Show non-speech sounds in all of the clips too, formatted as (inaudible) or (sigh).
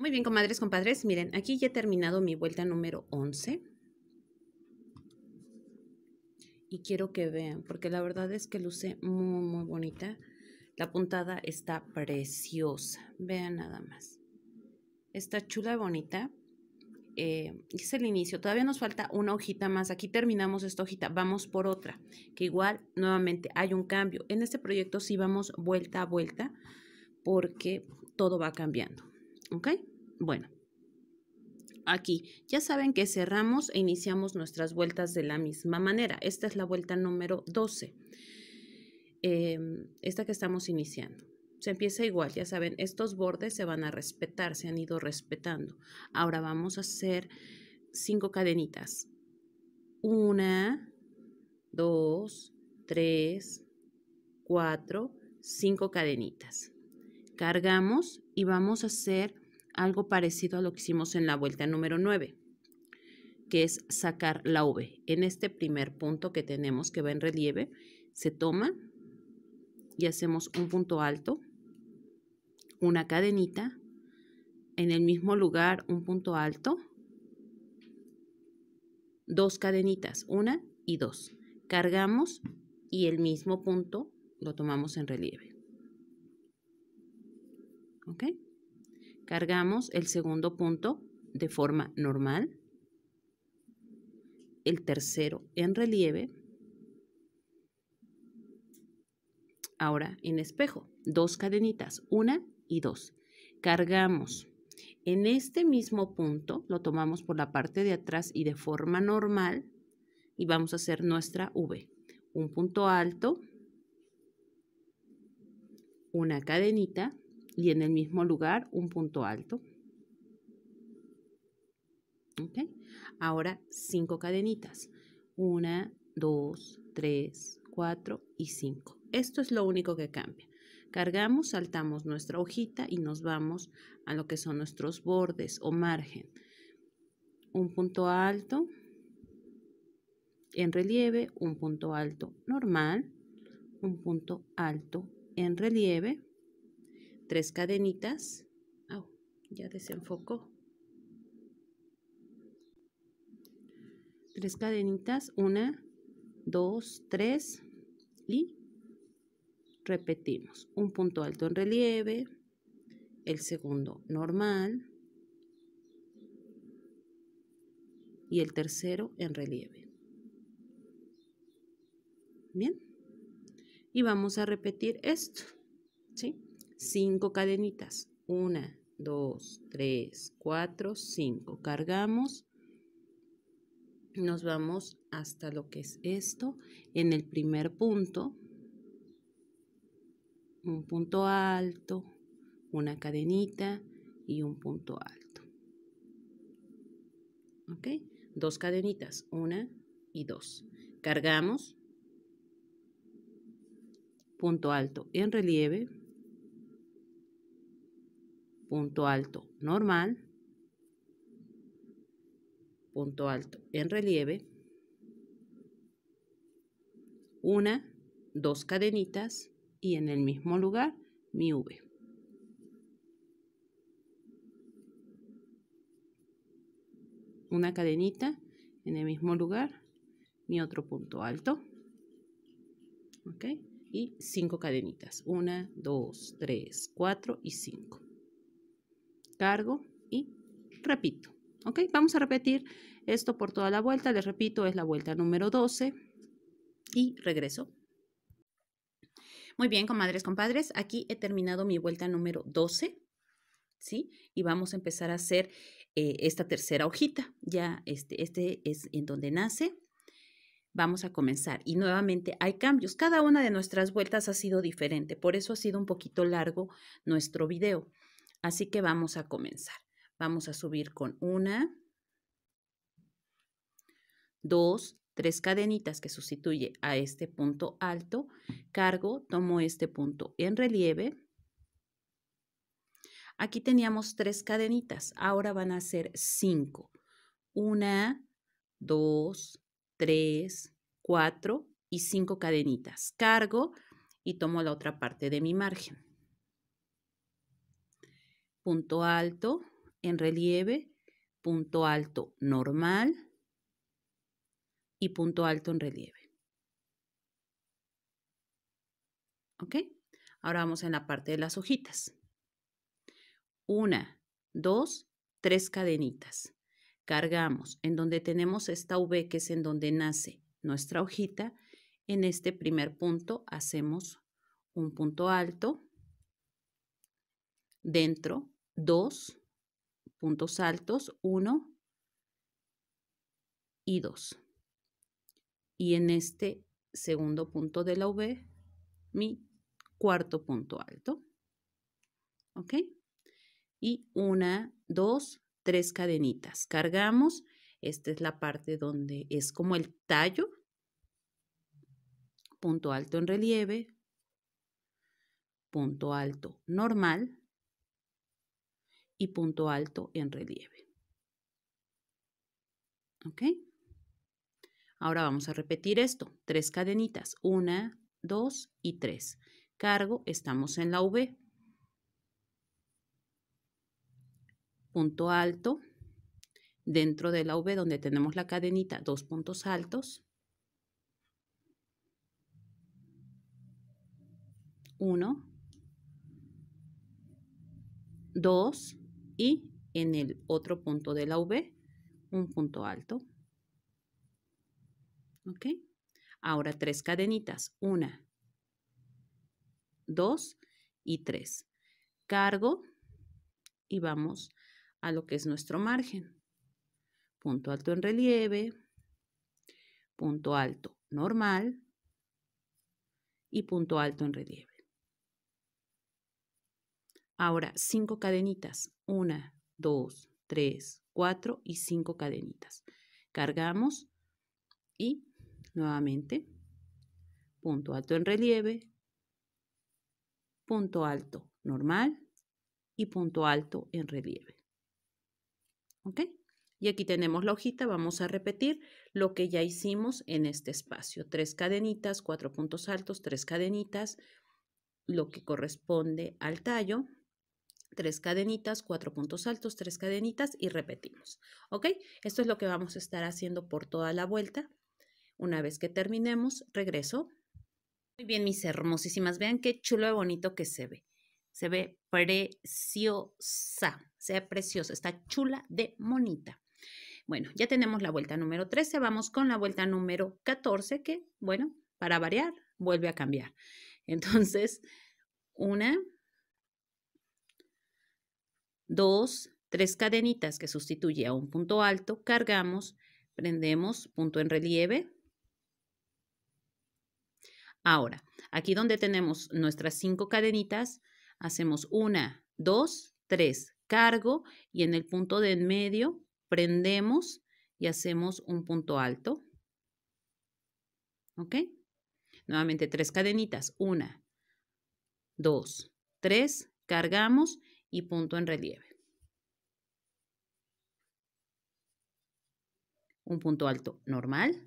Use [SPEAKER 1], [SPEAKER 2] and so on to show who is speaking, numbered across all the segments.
[SPEAKER 1] Muy bien, comadres, compadres. Miren, aquí ya he terminado mi vuelta número 11. Y quiero que vean, porque la verdad es que luce muy, muy bonita. La puntada está preciosa. Vean nada más. Está chula bonita. Eh, es el inicio. Todavía nos falta una hojita más. Aquí terminamos esta hojita. Vamos por otra. Que igual, nuevamente, hay un cambio. En este proyecto sí vamos vuelta a vuelta porque todo va cambiando. ¿Ok? Bueno, aquí ya saben que cerramos e iniciamos nuestras vueltas de la misma manera. Esta es la vuelta número 12, em, esta que estamos iniciando. Se empieza igual, ya saben, estos bordes se van a respetar, se han ido respetando. Ahora vamos a hacer cinco cadenitas. Una, dos, tres, cuatro, cinco cadenitas. Cargamos y vamos a hacer algo parecido a lo que hicimos en la vuelta número 9, que es sacar la V. En este primer punto que tenemos que va en relieve, se toma y hacemos un punto alto, una cadenita, en el mismo lugar un punto alto, dos cadenitas, una y dos. Cargamos y el mismo punto lo tomamos en relieve. ¿Ok? Cargamos el segundo punto de forma normal, el tercero en relieve, ahora en espejo, dos cadenitas, una y dos. Cargamos. En este mismo punto lo tomamos por la parte de atrás y de forma normal y vamos a hacer nuestra V. Un punto alto, una cadenita, y en el mismo lugar un punto alto. Ahora cinco cadenitas. Una, dos, tres, cuatro y cinco. Esto es lo único que cambia. Cargamos, saltamos nuestra hojita y nos vamos a lo que son nuestros bordes o margen. Un punto alto en relieve, un punto alto normal, un punto alto en relieve, tres cadenitas. ya desenfocó. Tres cadenitas, una, dos, tres y repetimos. Un punto alto en relieve, el segundo normal y el tercero en relieve. Bien. Y vamos a repetir esto, ¿sí? cinco cadenitas. Una, dos, tres, cuatro, cinco. Cargamos. Nos vamos hasta lo que es esto. En el primer punto, un punto alto, una cadenita y un punto alto. ¿Ok? Dos cadenitas, una y dos. Cargamos, punto alto en relieve, punto alto normal, punto alto en relieve, una, dos cadenitas y en el mismo lugar mi V. Una cadenita en el mismo lugar, mi otro punto alto. ¿Ok? Y cinco cadenitas. Una, dos, tres, cuatro y cinco cargo y repito. ¿Ok? Vamos a repetir esto por toda la vuelta. Les repito, es la vuelta número 12 y regreso. Muy bien, comadres, compadres, aquí he terminado mi vuelta número 12, ¿sí? Y vamos a empezar a hacer eh, esta tercera hojita. Ya este, este es en donde nace. Vamos a comenzar y nuevamente hay cambios. Cada una de nuestras vueltas ha sido diferente, por eso ha sido un poquito largo nuestro video. Así que vamos a comenzar. Vamos a subir con una, dos, tres cadenitas que sustituye a este punto alto, cargo, tomo este punto en relieve. Aquí teníamos tres cadenitas, ahora van a ser cinco. Una, dos, tres, cuatro y cinco cadenitas. Cargo y tomo la otra parte de mi margen punto alto en relieve, punto alto normal y punto alto en relieve. ¿Ok? Ahora vamos en la parte de las hojitas. Una, dos, tres cadenitas. Cargamos en donde tenemos esta V, que es en donde nace nuestra hojita. En este primer punto hacemos un punto alto dentro dos puntos altos, uno y dos Y en este segundo punto de la V, mi cuarto punto alto. ¿Ok? Y una, dos, tres cadenitas. Cargamos. Esta es la parte donde es como el tallo. Punto alto en relieve. Punto alto normal y punto alto en relieve. ¿Ok? Ahora vamos a repetir esto. Tres cadenitas. Una, dos y tres. Cargo, estamos en la V. Punto alto. Dentro de la V donde tenemos la cadenita, dos puntos altos. Uno. Dos y en el otro punto de la V un punto alto. ¿Ok? Ahora tres cadenitas, una, dos y tres. Cargo y vamos a lo que es nuestro margen. Punto alto en relieve, punto alto normal y punto alto en relieve. Ahora, cinco cadenitas. Una, dos, tres, cuatro y cinco cadenitas. Cargamos y nuevamente punto alto en relieve, punto alto normal y punto alto en relieve. ¿Ok? Y aquí tenemos la hojita, vamos a repetir lo que ya hicimos en este espacio. Tres cadenitas, cuatro puntos altos, tres cadenitas, lo que corresponde al tallo, tres cadenitas, cuatro puntos altos, tres cadenitas y repetimos. ¿Ok? Esto es lo que vamos a estar haciendo por toda la vuelta. Una vez que terminemos, regreso. Muy bien, mis hermosísimas, vean qué chulo de bonito que se ve. Se ve preciosa, se ve preciosa, está chula de monita. Bueno, ya tenemos la vuelta número 13, vamos con la vuelta número 14 que, bueno, para variar, vuelve a cambiar. Entonces, una, dos, tres cadenitas que sustituye a un punto alto, cargamos, prendemos punto en relieve. Ahora, aquí donde tenemos nuestras cinco cadenitas, hacemos una, dos, tres, cargo y en el punto de en medio prendemos y hacemos un punto alto. ¿Ok? Nuevamente tres cadenitas. Una, dos, tres, cargamos y punto en relieve. un punto alto normal,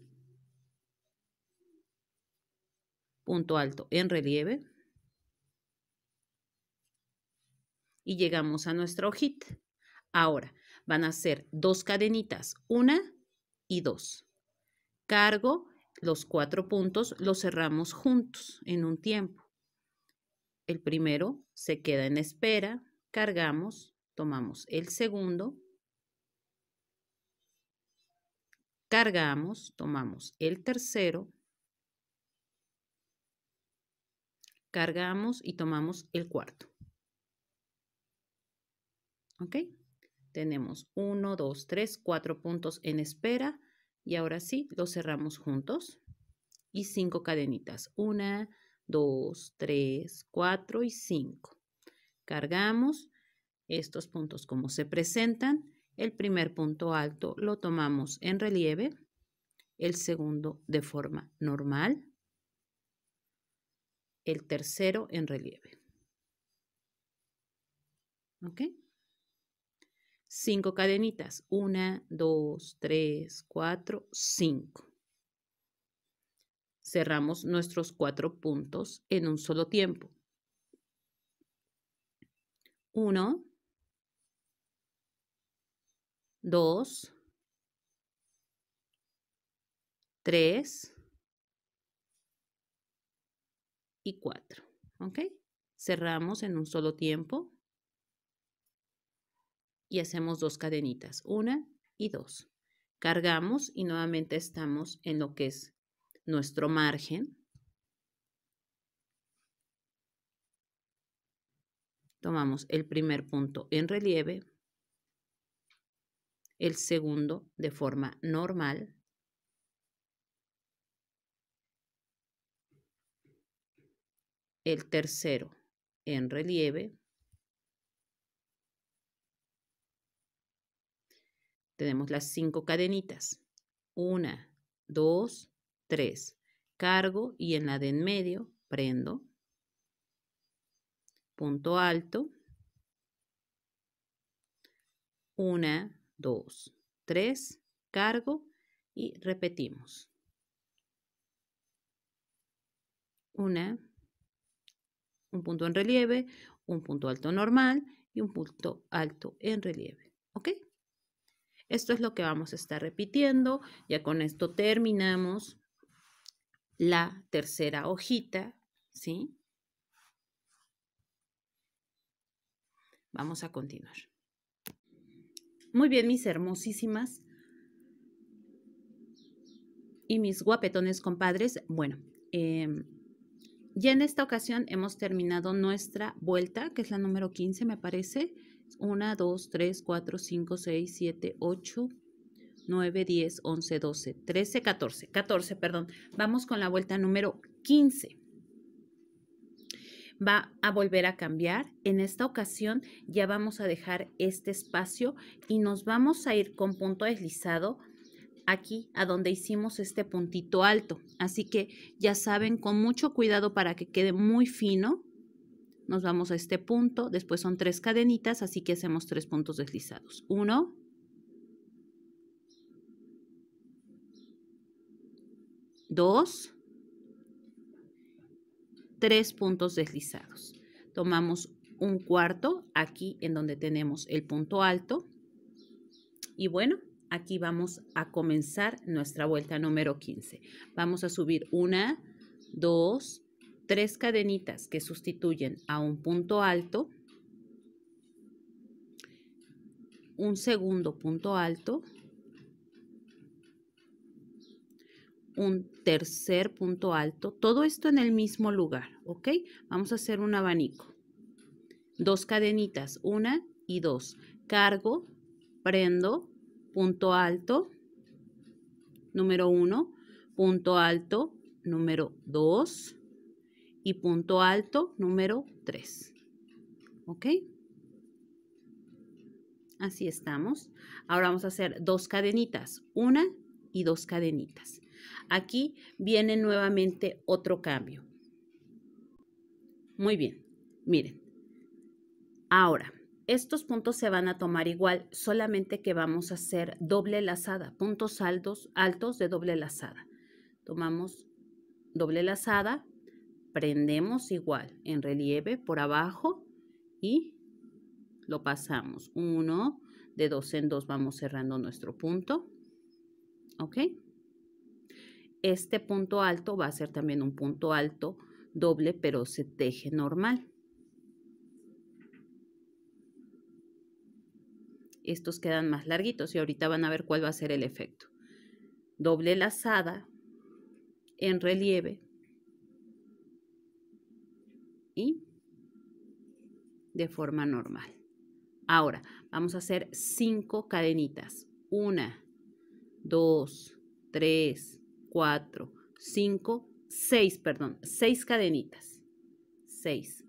[SPEAKER 1] punto alto en relieve y llegamos a nuestro hojita. Ahora van a ser dos cadenitas, una y dos. Cargo los cuatro puntos, los cerramos juntos en un tiempo. El primero se queda en espera, cargamos, tomamos el segundo, Cargamos, tomamos el tercero, cargamos y tomamos el cuarto. ¿Ok? Tenemos 1, 2, 3, 4 puntos en espera y ahora sí los cerramos juntos y 5 cadenitas. 1, 2, 3, 4 y 5. Cargamos estos puntos como se presentan el primer punto alto lo tomamos en relieve, el segundo de forma normal, el tercero en relieve. ¿Ok? Cinco cadenitas. Una, dos, tres, cuatro, cinco. Cerramos nuestros cuatro puntos en un solo tiempo. Uno, 2, 3 y 4. ¿Ok? Cerramos en un solo tiempo y hacemos dos cadenitas, una y dos. Cargamos y nuevamente estamos en lo que es nuestro margen. Tomamos el primer punto en relieve, el segundo de forma normal. El tercero en relieve. Tenemos las cinco cadenitas. Una, dos, tres. Cargo y en la de en medio prendo. Punto alto. Una, Dos, tres, cargo y repetimos. Una, un punto en relieve, un punto alto normal y un punto alto en relieve. ¿Ok? Esto es lo que vamos a estar repitiendo. Ya con esto terminamos la tercera hojita, ¿sí? Vamos a continuar. Muy bien, mis hermosísimas y mis guapetones compadres. Bueno, eh, ya en esta ocasión hemos terminado nuestra vuelta, que es la número 15, me parece. 1, 2, 3, 4, 5, 6, 7, 8, 9, 10, 11, 12, 13, 14. 14, perdón. Vamos con la vuelta número 15 va a volver a cambiar. En esta ocasión ya vamos a dejar este espacio y nos vamos a ir con punto deslizado aquí a donde hicimos este puntito alto. Así que ya saben, con mucho cuidado para que quede muy fino, nos vamos a este punto, después son tres cadenitas, así que hacemos tres puntos deslizados. Uno, dos, tres puntos deslizados. Tomamos un cuarto aquí en donde tenemos el punto alto. Y bueno, aquí vamos a comenzar nuestra vuelta número 15. Vamos a subir una, dos, tres cadenitas que sustituyen a un punto alto, un segundo punto alto, un tercer punto alto, todo esto en el mismo lugar, ¿ok? Vamos a hacer un abanico. Dos cadenitas, una y dos. Cargo, prendo, punto alto, número uno, punto alto, número dos y punto alto, número tres. ¿Ok? Así estamos. Ahora vamos a hacer dos cadenitas, una y dos cadenitas. Aquí viene nuevamente otro cambio. Muy bien, miren. Ahora, estos puntos se van a tomar igual, solamente que vamos a hacer doble lazada, puntos altos, altos de doble lazada. Tomamos doble lazada, prendemos igual en relieve por abajo y lo pasamos. Uno, de dos en dos vamos cerrando nuestro punto. ¿Ok? este punto alto va a ser también un punto alto doble, pero se teje normal. Estos quedan más larguitos y ahorita van a ver cuál va a ser el efecto. Doble lazada en relieve y de forma normal. Ahora, vamos a hacer cinco cadenitas. Una, dos, tres, 4, 5, 6, perdón, 6 cadenitas. 6.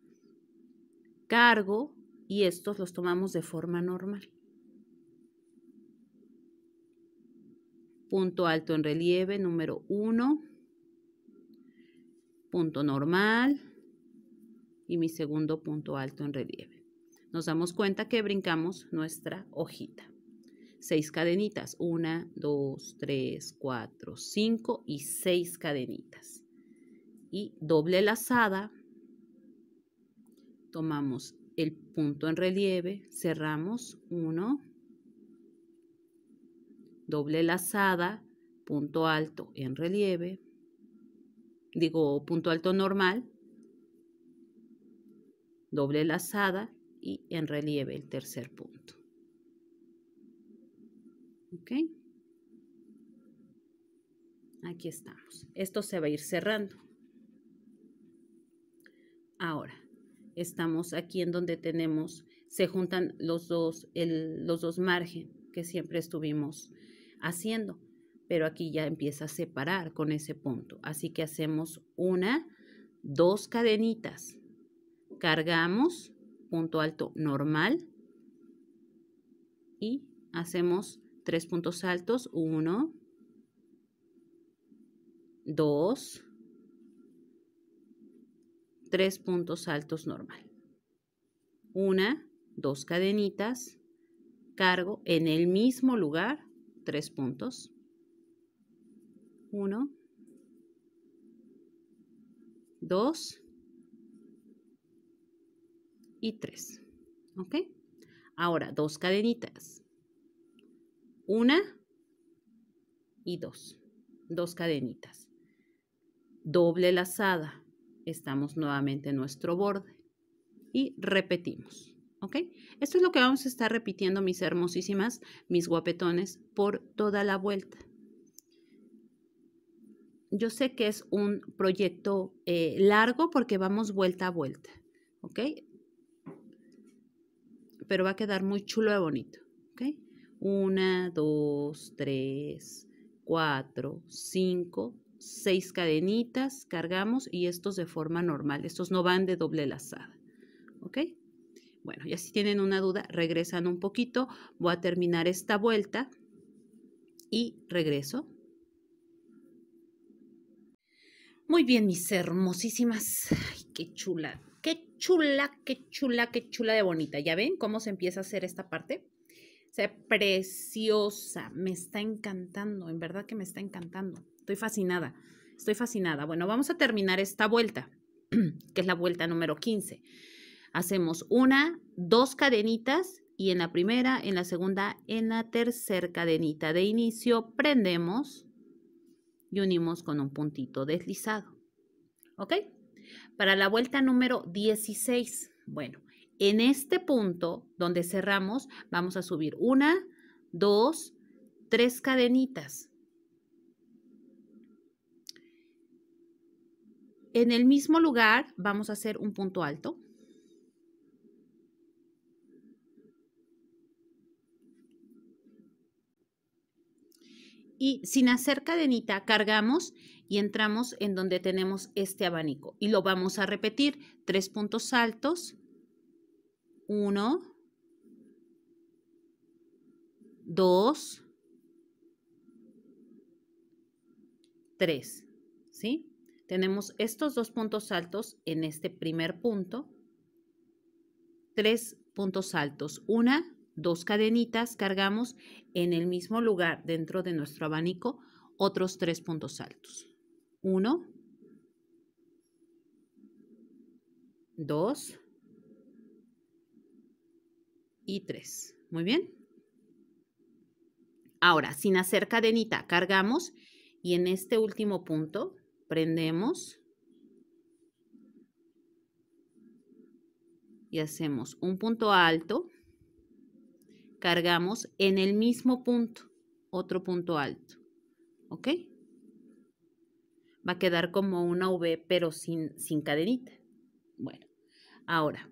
[SPEAKER 1] Cargo y estos los tomamos de forma normal. Punto alto en relieve número 1. Punto normal y mi segundo punto alto en relieve. Nos damos cuenta que brincamos nuestra hojita seis cadenitas. Una, dos, tres, cuatro, cinco y seis cadenitas. Y doble lazada. Tomamos el punto en relieve, cerramos uno, doble lazada, punto alto en relieve, digo punto alto normal, doble lazada y en relieve el tercer punto. ¿Ok? Aquí estamos. Esto se va a ir cerrando. Ahora, estamos aquí en donde tenemos, se juntan los dos, el, los dos margen que siempre estuvimos haciendo, pero aquí ya empieza a separar con ese punto. Así que hacemos una, dos cadenitas, cargamos, punto alto normal y hacemos tres puntos altos, uno, dos, tres puntos altos normal. Una, dos cadenitas, cargo en el mismo lugar, tres puntos. Uno, dos y tres. ¿Ok? Ahora, dos cadenitas una y dos. Dos cadenitas. Doble lazada. Estamos nuevamente en nuestro borde. Y repetimos. ¿Ok? Esto es lo que vamos a estar repitiendo, mis hermosísimas, mis guapetones, por toda la vuelta yo sé que es un proyecto eh, largo porque vamos vuelta a vuelta, ¿ok? Pero va a quedar muy chulo y bonito, ¿ok? una dos tres cuatro cinco seis cadenitas, cargamos y estos de forma normal. Estos no van de doble lazada. ¿Ok? Bueno, ya si tienen una duda, regresan un poquito. Voy a terminar esta vuelta y regreso. Muy bien, mis hermosísimas. Ay, qué chula, qué chula, qué chula, qué chula de bonita. ¿Ya ven cómo se empieza a hacer esta parte? sea, preciosa, me está encantando, en verdad que me está encantando. Estoy fascinada, estoy fascinada. Bueno, vamos a terminar esta vuelta, (clears throat) que es la vuelta número 15. Hacemos una, dos cadenitas y en la primera, en la segunda, en la tercera cadenita de inicio prendemos y unimos con un puntito deslizado. ¿Ok? Para la vuelta número 16, bueno, en este punto donde cerramos, vamos a subir una, dos, tres cadenitas. En el mismo lugar vamos a hacer un punto alto. y sin hacer cadenita cargamos y entramos en donde tenemos este abanico y lo vamos a repetir tres puntos altos 1, 2, 3. ¿Sí? Tenemos estos dos puntos altos en este primer punto. Tres puntos altos. Una, dos cadenitas cargamos en el mismo lugar dentro de nuestro abanico otros tres puntos altos. Uno, dos, y 3. Muy bien. Ahora, sin hacer cadenita, cargamos y en este último punto prendemos y hacemos un punto alto, cargamos en el mismo punto, otro punto alto, ¿ok? Va a quedar como una V pero sin, sin cadenita. Bueno, ahora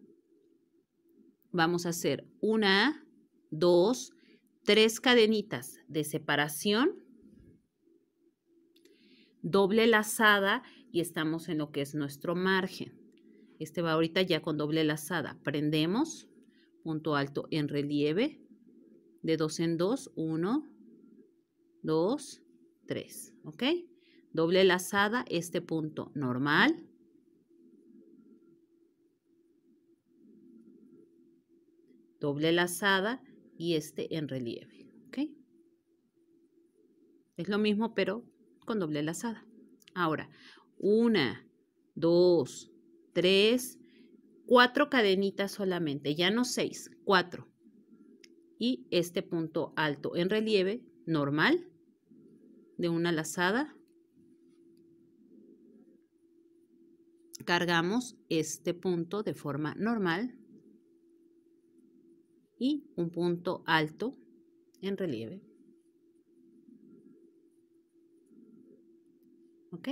[SPEAKER 1] vamos a hacer una, dos, tres cadenitas de separación, doble lazada y estamos en lo que es nuestro margen. Este va ahorita ya con doble lazada. Prendemos, punto alto en relieve, de dos en dos, uno, dos, tres, ¿ok? Doble lazada, este punto normal, doble lazada y este en relieve. Es lo mismo pero con doble lazada. Ahora, una, dos, tres, cuatro cadenitas solamente, ya no seis, cuatro. Y este punto alto en relieve normal de una lazada. Cargamos este punto de forma normal y un punto alto en relieve. ¿Ok?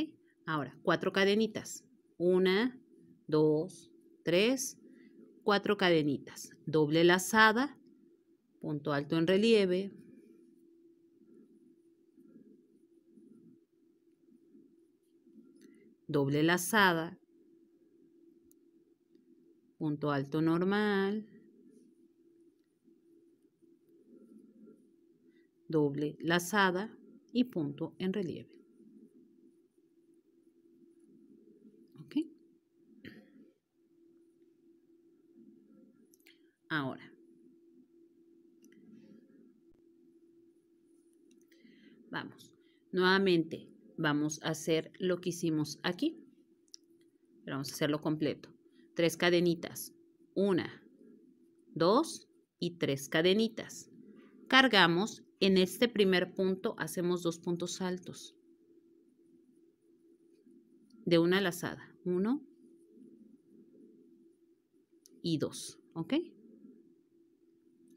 [SPEAKER 1] Ahora, cuatro cadenitas. Una, dos, tres, cuatro cadenitas. Doble lazada, punto alto en relieve. Doble lazada, punto alto normal, doble lazada y punto en relieve. Ahora, vamos, nuevamente vamos a hacer lo que hicimos aquí, vamos a hacerlo completo. Tres cadenitas, una, dos y tres cadenitas. Cargamos en este primer punto hacemos dos puntos altos de una lazada. Uno y dos, ¿ok?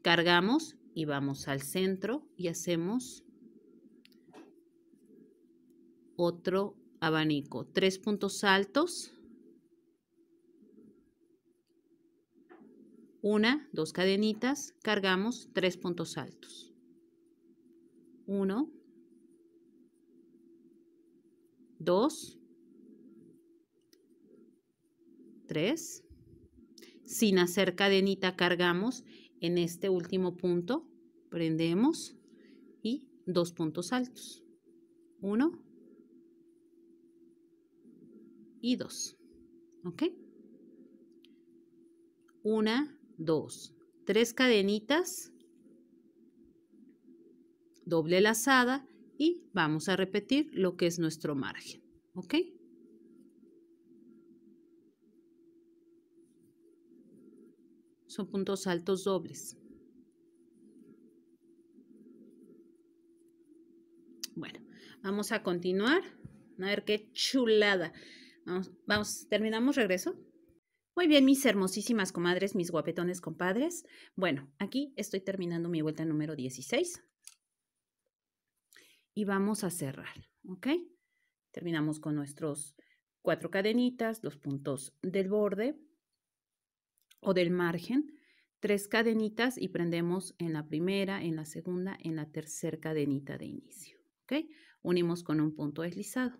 [SPEAKER 1] Cargamos y vamos al centro y hacemos otro abanico. Tres puntos altos Una, dos cadenitas, cargamos tres puntos altos. 1, 2, 3. Sin hacer cadenita cargamos en este último punto, prendemos y dos puntos altos. 1 y 2. ¿Ok? 1, 2, tres cadenitas doble lazada y vamos a repetir lo que es nuestro margen, ¿ok? Son puntos altos dobles. Bueno, vamos a continuar. A ver qué chulada. Vamos, vamos, terminamos regreso. Muy bien, mis hermosísimas comadres, mis guapetones compadres. Bueno, aquí estoy terminando mi vuelta número 16 y vamos a cerrar, ¿ok? Terminamos con nuestros cuatro cadenitas, los puntos del borde o del margen, tres cadenitas y prendemos en la primera, en la segunda, en la tercera cadenita de inicio, ¿ok? Unimos con un punto deslizado.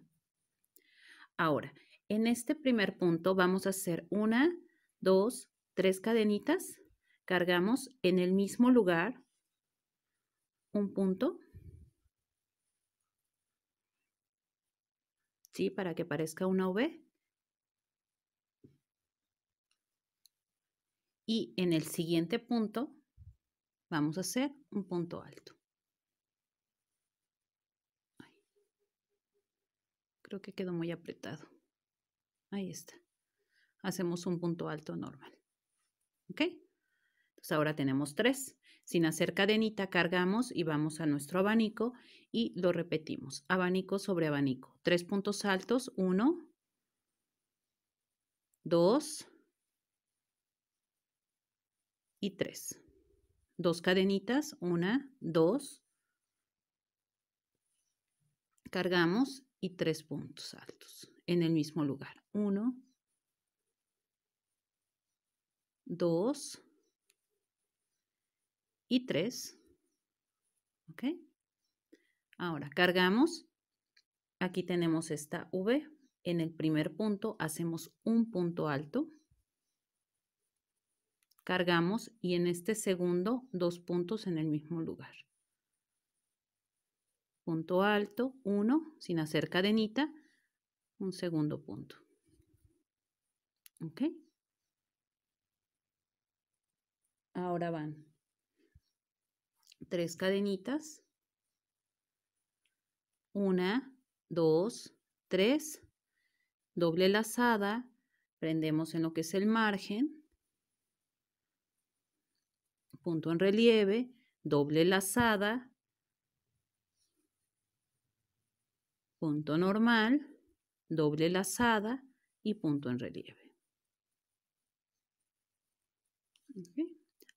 [SPEAKER 1] Ahora, en este primer punto vamos a hacer una, dos, tres cadenitas, cargamos en el mismo lugar un punto ¿sí? Para que parezca una V. Y en el siguiente punto vamos a hacer un punto alto. Creo que quedó muy apretado. Ahí está. Hacemos un punto alto normal. ¿Ok? Entonces ahora tenemos tres. Sin hacer cadenita, cargamos y vamos a nuestro abanico y lo repetimos. Abanico sobre abanico. Tres puntos altos. Uno. Dos. Y tres. Dos cadenitas. Una, dos. Cargamos y tres puntos altos en el mismo lugar. Uno. Dos y 3. Ahora, cargamos. Aquí tenemos esta V. En el primer punto hacemos un punto alto. Cargamos y en este segundo dos puntos en el mismo lugar. Punto alto, uno sin hacer cadenita, un segundo punto. Ahora van tres cadenitas. Una, dos, tres. Doble lazada. Prendemos en lo que es el margen. Punto en relieve. Doble lazada. punto normal, doble lazada y punto en relieve.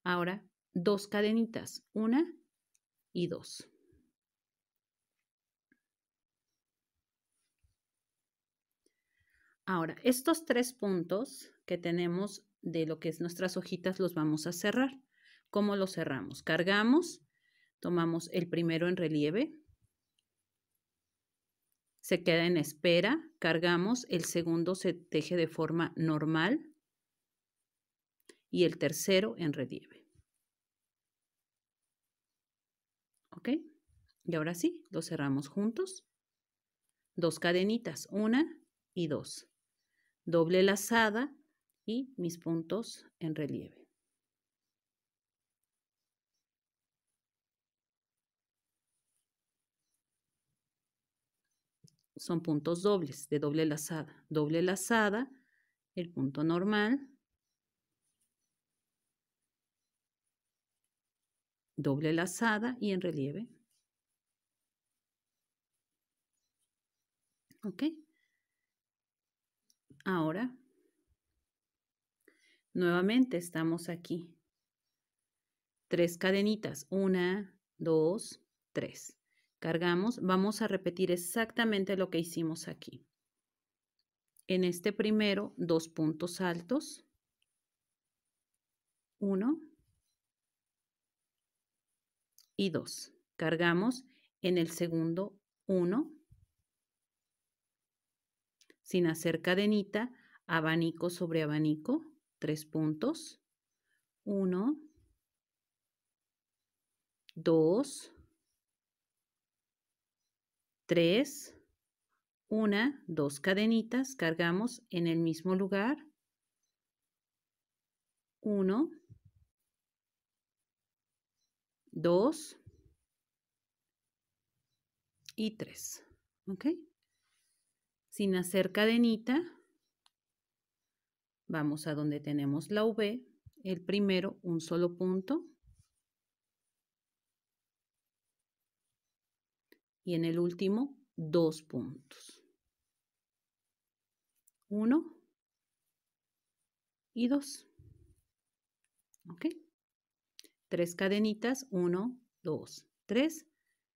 [SPEAKER 1] Ahora, dos cadenitas, una y 2. Ahora, estos tres puntos que tenemos de lo que es nuestras hojitas los vamos a cerrar. ¿Cómo los cerramos? Cargamos, tomamos el primero en relieve, se queda en espera, cargamos, el segundo se teje de forma normal y el tercero en relieve. ¿Ok? Y ahora sí, lo cerramos juntos. Dos cadenitas, una y dos. Doble lazada y mis puntos en relieve. Son puntos dobles de doble lazada. Doble lazada, el punto normal, doble lazada y en relieve. ¿Ok? Ahora, nuevamente estamos aquí. Tres cadenitas, una, dos, tres. Cargamos, vamos a repetir exactamente lo que hicimos aquí. En este primero, dos puntos altos. Uno, y 2. Cargamos en el segundo 1 sin hacer cadenita, abanico sobre abanico, tres puntos, 1, 2, 3, una, dos cadenitas, cargamos en el mismo lugar, 1, 2 y 3. ¿Ok? Sin hacer cadenita, vamos a donde tenemos la V, el primero un solo punto. Y en el último, dos puntos. Uno y dos. ¿Ok? tres cadenitas, uno dos tres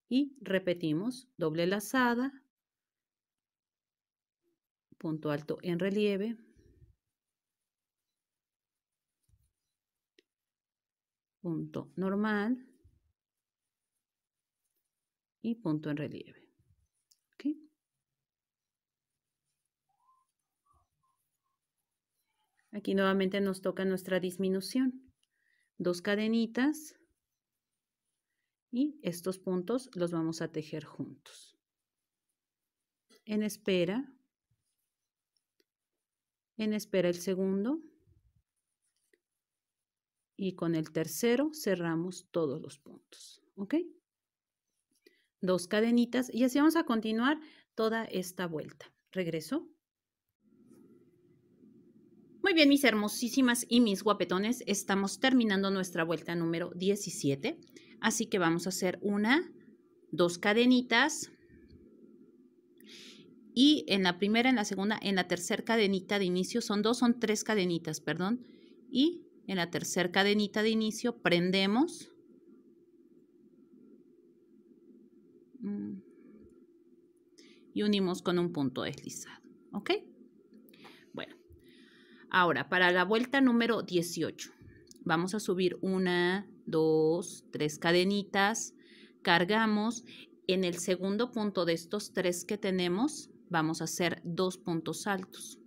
[SPEAKER 1] y repetimos doble lazada, punto alto en relieve, punto normal y punto en relieve. Aquí nuevamente nos toca nuestra disminución dos cadenitas y estos puntos los vamos a tejer juntos. En espera, en espera el segundo y con el tercero cerramos todos los puntos, ¿ok? Dos cadenitas y así vamos a continuar toda esta vuelta. Regreso. Muy bien, mis hermosísimas y mis guapetones, estamos terminando nuestra vuelta número 17, así que vamos a hacer una, dos cadenitas y en la primera, en la segunda, en la tercera cadenita de inicio, son dos, son tres cadenitas, perdón, y en la tercera cadenita de inicio prendemos. Mm. Y unimos con un punto deslizado, ¿ok? Ahora, para la vuelta número 18, vamos a subir una, dos, tres cadenitas, cargamos. En el segundo punto de estos tres que tenemos, vamos a hacer dos puntos altos.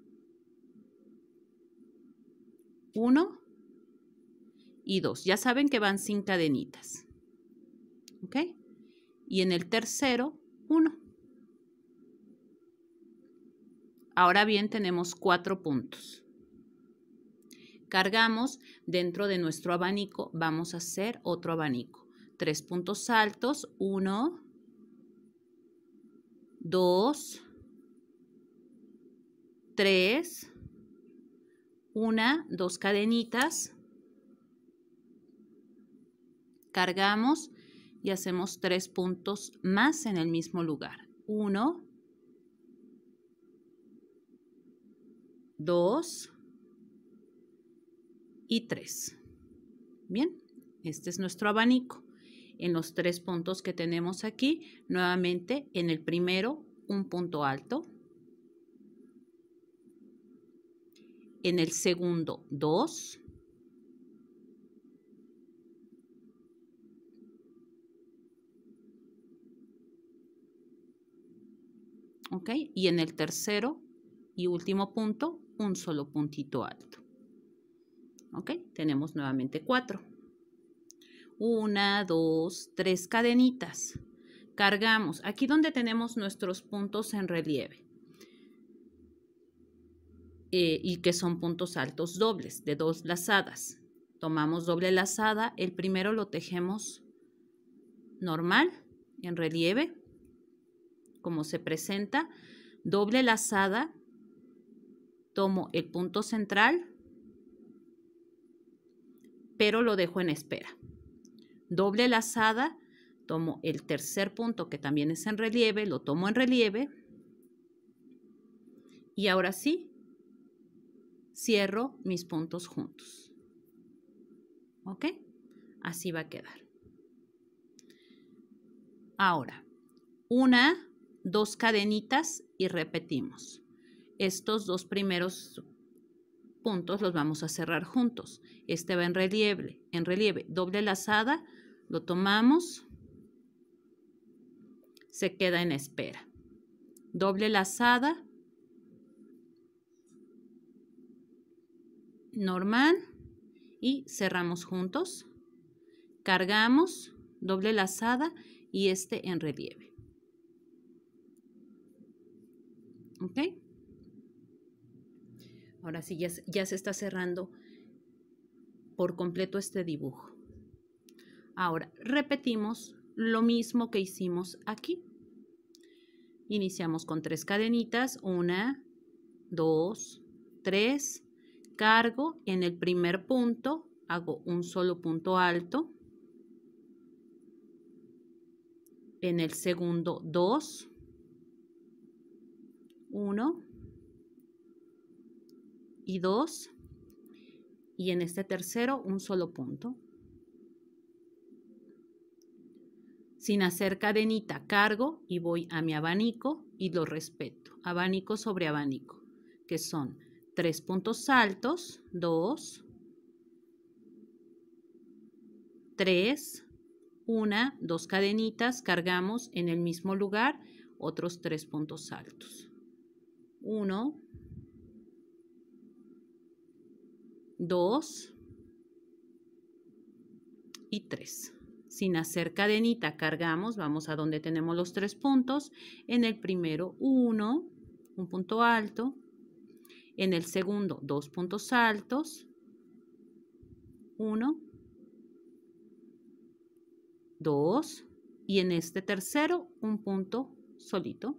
[SPEAKER 1] Uno y dos. Ya saben que van sin cadenitas. ¿Ok? Y en el tercero, uno. Ahora bien, tenemos cuatro puntos cargamos, dentro de nuestro abanico vamos a hacer otro abanico. Tres puntos altos, uno, dos, tres, una, dos cadenitas, cargamos y hacemos tres puntos más en el mismo lugar. Uno, dos, y tres Bien, este es nuestro abanico. En los tres puntos que tenemos aquí, nuevamente en el primero un punto alto, en el segundo 2, ¿ok? Y en el tercero y último punto, un solo puntito alto. ¿ok? Tenemos nuevamente cuatro. Una, dos, tres cadenitas. Cargamos. Aquí donde tenemos nuestros puntos en relieve. Eh, y que son puntos altos dobles, de dos lazadas. Tomamos doble lazada. El primero lo tejemos normal, en relieve, como se presenta. Doble lazada. Tomo el punto central pero lo dejo en espera. Doble lazada, tomo el tercer punto que también es en relieve, lo tomo en relieve. Y ahora sí, cierro mis puntos juntos. ¿Ok? Así va a quedar. Ahora, una, dos cadenitas y repetimos. Estos dos primeros puntos los vamos a cerrar juntos. Este va en relieve, en relieve, doble lazada, lo tomamos, se queda en espera. Doble lazada, normal y cerramos juntos. Cargamos, doble lazada y este en relieve. ¿Ok? Ahora sí, ya, ya se está cerrando por completo este dibujo. Ahora, repetimos lo mismo que hicimos aquí. Iniciamos con tres cadenitas, una, dos, tres, cargo en el primer punto, hago un solo punto alto, en el segundo dos, uno, y 2 y en este tercero un solo punto. Sin hacer cadenita, cargo y voy a mi abanico y lo respeto. Abanico sobre abanico, que son tres puntos altos, dos 3, una dos cadenitas, cargamos en el mismo lugar otros tres puntos altos. 1, 2 y 3. Sin hacer cadenita, cargamos, vamos a donde tenemos los tres puntos. En el primero 1, un punto alto. En el segundo dos puntos altos. 1, 2 y en este tercero un punto solito.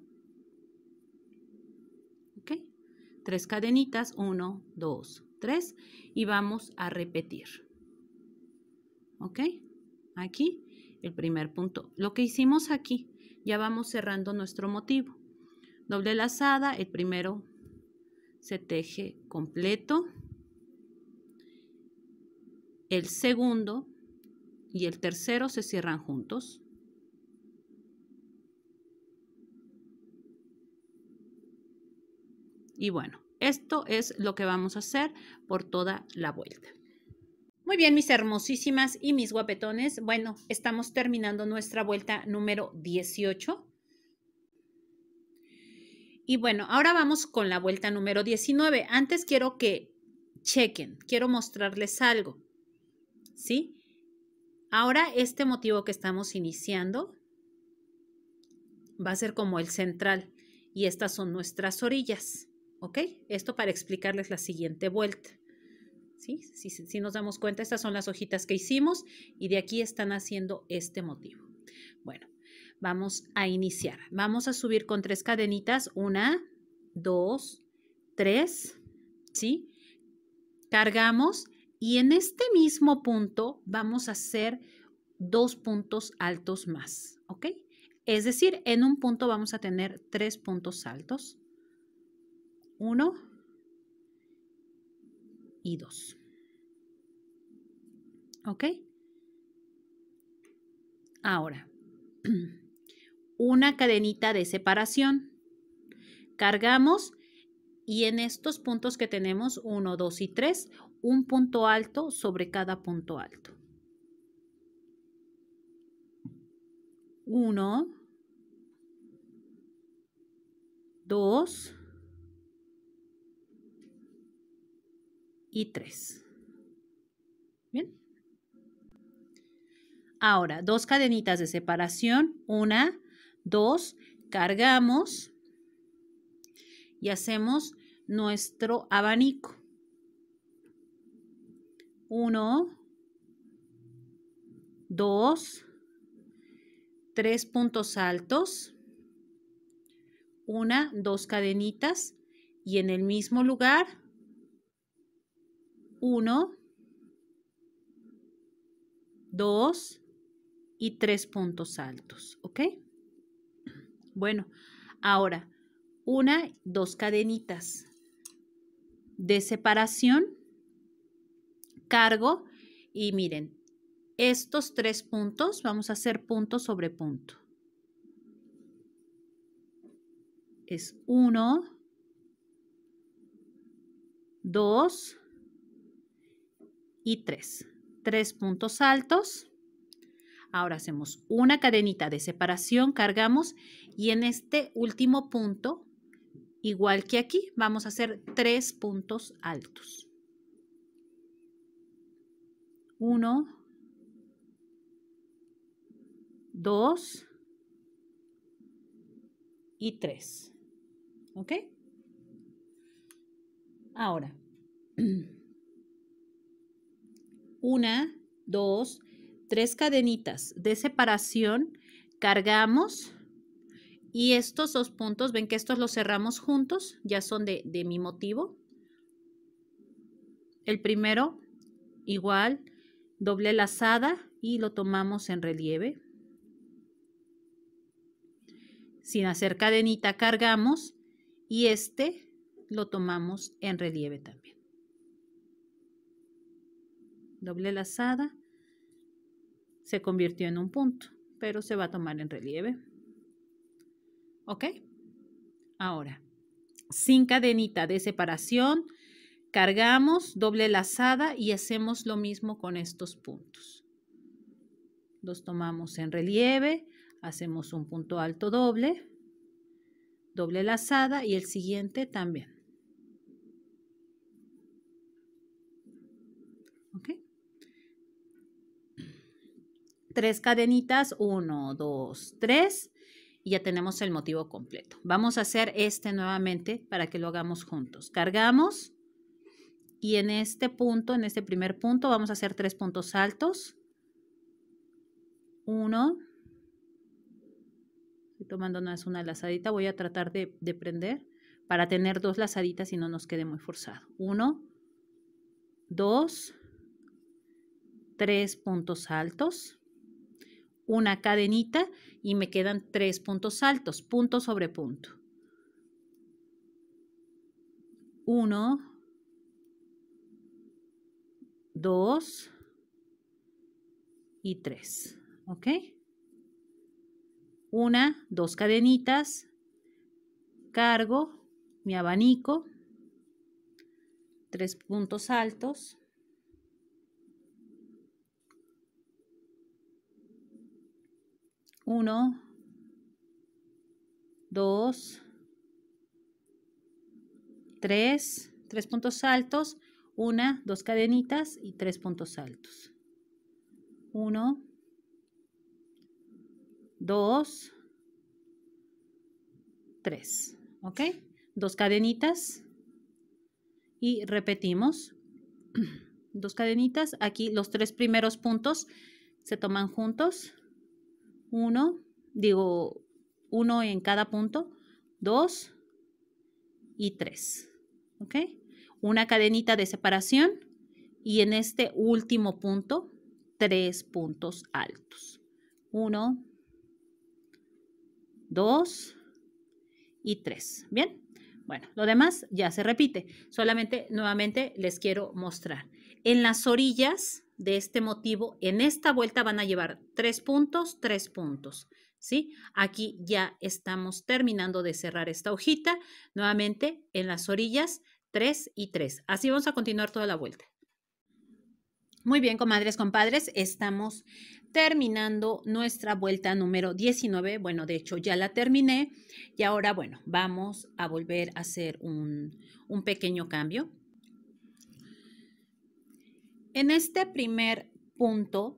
[SPEAKER 1] ¿Ok? Tres cadenitas, 1, 2, tres y vamos a repetir. ¿Ok? Aquí el primer punto. Lo que hicimos aquí, ya vamos cerrando nuestro motivo. Doble lazada, el primero se teje completo. El segundo y el tercero se cierran juntos. Y bueno, esto es lo que vamos a hacer por toda la vuelta. Muy bien, mis hermosísimas y mis guapetones. Bueno, estamos terminando nuestra vuelta número 18. Y bueno, ahora vamos con la vuelta número 19. Antes quiero que chequen, quiero mostrarles algo. ¿Sí? Ahora este motivo que estamos iniciando va a ser como el central y estas son nuestras orillas. ¿Ok? Esto para explicarles la siguiente vuelta. Si, nos damos cuenta, estas son las hojitas que hicimos y de aquí están haciendo este motivo. Bueno, vamos a iniciar. Vamos a subir con tres cadenitas. Una, dos, tres. ¿Sí? Cargamos y en este mismo punto vamos a hacer dos puntos altos más. ¿Ok? Es decir, en un punto vamos a tener tres puntos altos. Uno y dos. ¿Ok? Ahora, (clears throat) una cadenita de separación. Cargamos y en estos puntos que tenemos uno, dos y tres, un punto alto sobre cada punto alto. 1, dos y 3. Bien. Ahora, dos cadenitas de separación, una, dos, cargamos y hacemos nuestro abanico. uno dos tres puntos altos, una, dos cadenitas y en el mismo lugar uno dos y tres puntos altos, ¿ok? Bueno, ahora una, dos cadenitas de separación, cargo y miren, estos tres puntos vamos a hacer punto sobre punto. Es uno, dos y tres Tres puntos altos. Ahora hacemos una cadenita de separación, cargamos y en este último punto, igual que aquí, vamos a hacer tres puntos altos. 1, 2 y 3. ¿Ok? Ahora, (clears throat) una, dos, tres cadenitas de separación, cargamos y estos dos puntos, ven que estos los cerramos juntos, ya son de, de mi motivo. El primero, igual, doble lazada y lo tomamos en relieve. Sin hacer cadenita, cargamos y este lo tomamos en relieve también doble lazada, se convirtió en un punto, pero se va a tomar en relieve. ¿Ok? Ahora, sin cadenita de separación, cargamos doble lazada y hacemos lo mismo con estos puntos. Los tomamos en relieve, hacemos un punto alto doble, doble lazada y el siguiente también. tres cadenitas, uno, dos, tres, y ya tenemos el motivo completo. Vamos a hacer este nuevamente para que lo hagamos juntos. Cargamos y en este punto, en este primer punto, vamos a hacer tres puntos altos. Uno. Estoy tomando una, lazadita, voy a tratar de, de prender para tener dos lazaditas y no nos quede muy forzado. Uno, dos, tres puntos altos una cadenita y me quedan tres puntos altos, punto sobre punto. Uno, dos y tres, ¿ok? Una, dos cadenitas, cargo mi abanico, tres puntos altos, 1, 2, 3, 3 puntos altos, 1, 2 cadenitas y 3 puntos altos. 1, 2, 3, ¿ok? 2 cadenitas y repetimos. 2 (clears throat) cadenitas, aquí los 3 primeros puntos se toman juntos uno, digo, uno en cada punto, dos y tres, ¿ok? Una cadenita de separación y en este último punto, tres puntos altos. Uno, dos y tres, ¿bien? Bueno, lo demás ya se repite, solamente nuevamente les quiero mostrar. En las orillas de este motivo, en esta vuelta van a llevar tres puntos, tres puntos. ¿Sí? Aquí ya estamos terminando de cerrar esta hojita. Nuevamente en las orillas tres y tres Así vamos a continuar toda la vuelta. Muy bien, comadres, compadres, estamos terminando nuestra vuelta número 19. Bueno, de hecho ya la terminé y ahora, bueno, vamos a volver a hacer un, un pequeño cambio. En este primer punto,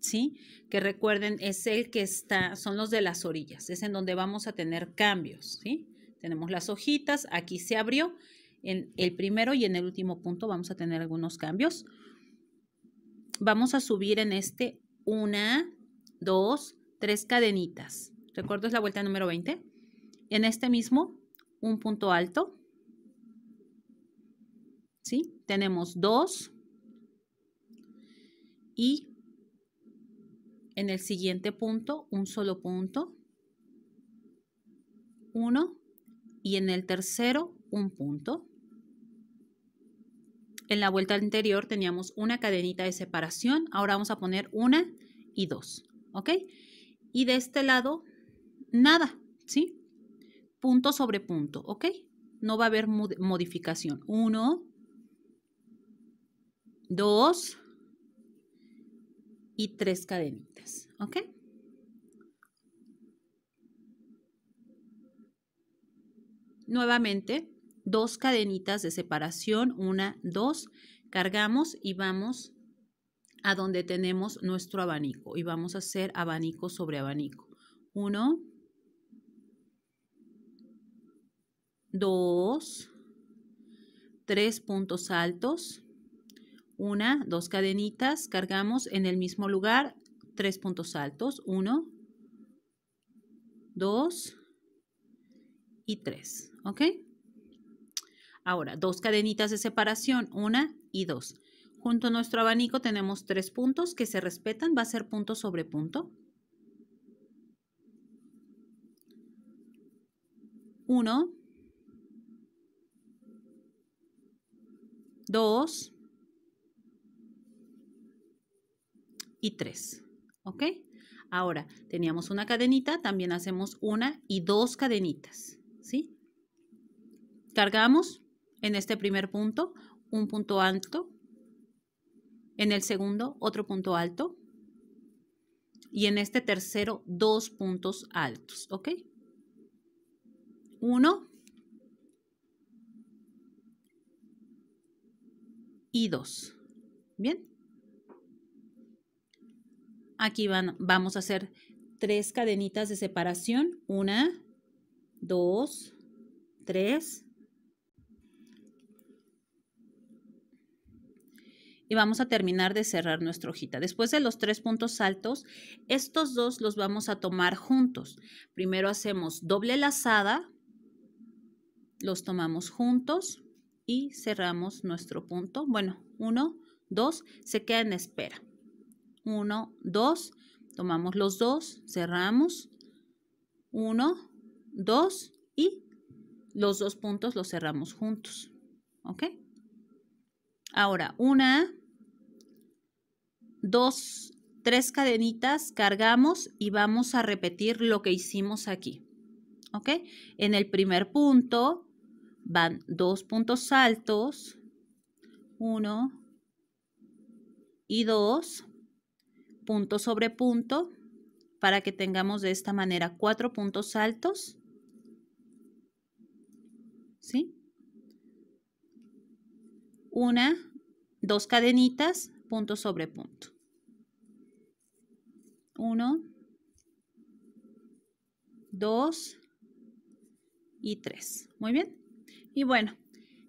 [SPEAKER 1] ¿sí? Que recuerden, es el que está, son los de las orillas, es en donde vamos a tener cambios, ¿sí? Tenemos las hojitas, aquí se abrió, en el primero y en el último punto vamos a tener algunos cambios. Vamos a subir en este una, dos, tres cadenitas. Recuerdo es la vuelta número 20. En este mismo, un punto alto. ¿Sí? Tenemos dos, y en el siguiente punto un solo punto, uno y en el tercero un punto. En la vuelta anterior teníamos una cadenita de separación, ahora vamos a poner una y dos, ¿ok? Y de este lado, nada, ¿sí? Punto sobre punto, ¿ok? No va a haber modificación. Uno, dos, y tres cadenitas, ¿ok? Nuevamente, dos cadenitas de separación, una, dos, cargamos y vamos a donde tenemos nuestro abanico y vamos a hacer abanico sobre abanico. Uno, dos, tres puntos altos, una, dos cadenitas, cargamos en el mismo lugar, tres puntos altos, uno, dos y tres, ¿ok? Ahora, dos cadenitas de separación, una y dos. Junto a nuestro abanico tenemos tres puntos que se respetan, va a ser punto sobre punto. Uno, dos, tres ¿Ok? Ahora, teníamos una cadenita, también hacemos una y dos cadenitas. ¿Sí? Cargamos en este primer punto un punto alto, en el segundo otro punto alto y en este tercero dos puntos altos. ¿Ok? Uno y dos. ¿Bien? Aquí van, vamos a hacer tres cadenitas de separación. Una, dos, tres. Y vamos a terminar de cerrar nuestra hojita. Después de los tres puntos altos, estos dos los vamos a tomar juntos. Primero hacemos doble lazada, los tomamos juntos y cerramos nuestro punto. Bueno, uno, dos, se queda en espera. 1, 2, tomamos los dos, cerramos, 1, 2 y los dos puntos los cerramos juntos, ¿ok? Ahora, una, 2, 3 cadenitas, cargamos y vamos a repetir lo que hicimos aquí, ¿ok? En el primer punto van dos puntos altos, 1 y 2, punto sobre punto para que tengamos de esta manera cuatro puntos altos. ¿Sí? Una, dos cadenitas, punto sobre punto. Uno, dos y tres. Muy bien. Y bueno,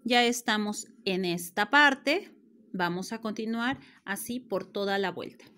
[SPEAKER 1] ya estamos en esta parte. Vamos a continuar así por toda la vuelta.